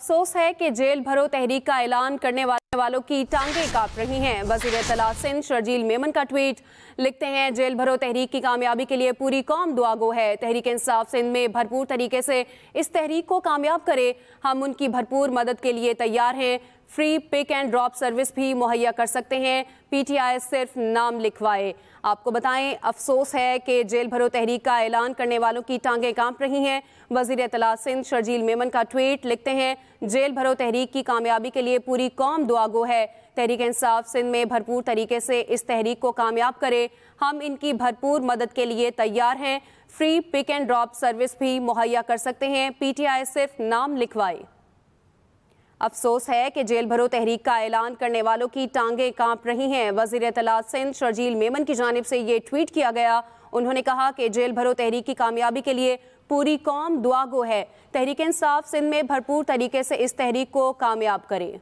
अफसोस है कि जेल भरो तहरीक का ऐलान करने वाले वालों की टांगे काप रही हैं वजीर तला सिंह शर्जील मेमन का ट्वीट लिखते हैं जेल भरो तहरीक की कामयाबी के लिए पूरी कौम दुआगो है तहरीक इंसाफ सिंध में भरपूर तरीके से इस तहरीक को कामयाब करे हम उनकी भरपूर मदद के लिए तैयार हैं free pick and drop service भी मुहैया कर सकते हैं पीटीआई सिर्फ नाम लिखवाए आपको बताएं अफसोस है कि जेल भरो तहरीक का ऐलान करने वालों की टांगें कांप रही हैं वजीर तला सिंध शर्जील मेमन का ट्वीट लिखते हैं जेल भरो तहरीक की कामयाबी के लिए पूरी कौम दुआगो है तहरीक इंसाफ सिंध में भरपूर तरीके से इस तहरीक को कामयाब करे हम इनकी भरपूर मदद के लिए तैयार हैं free pick and drop service भी मुहैया कर सकते हैं पीटीआई सिर्फ नाम लिखवाए अफसोस है कि जेल भरो तहरीक का ऐलान करने वालों की टांगें कांप रही हैं वजीर तला सिंध शर्जील मेमन की जानब से ये ट्वीट किया गया उन्होंने कहा कि जेल भरो तहरीक की कामयाबी के लिए पूरी कौम दुआगो है तहरीक इंसाफ सिंध में भरपूर तरीके से इस तहरीक को कामयाब करे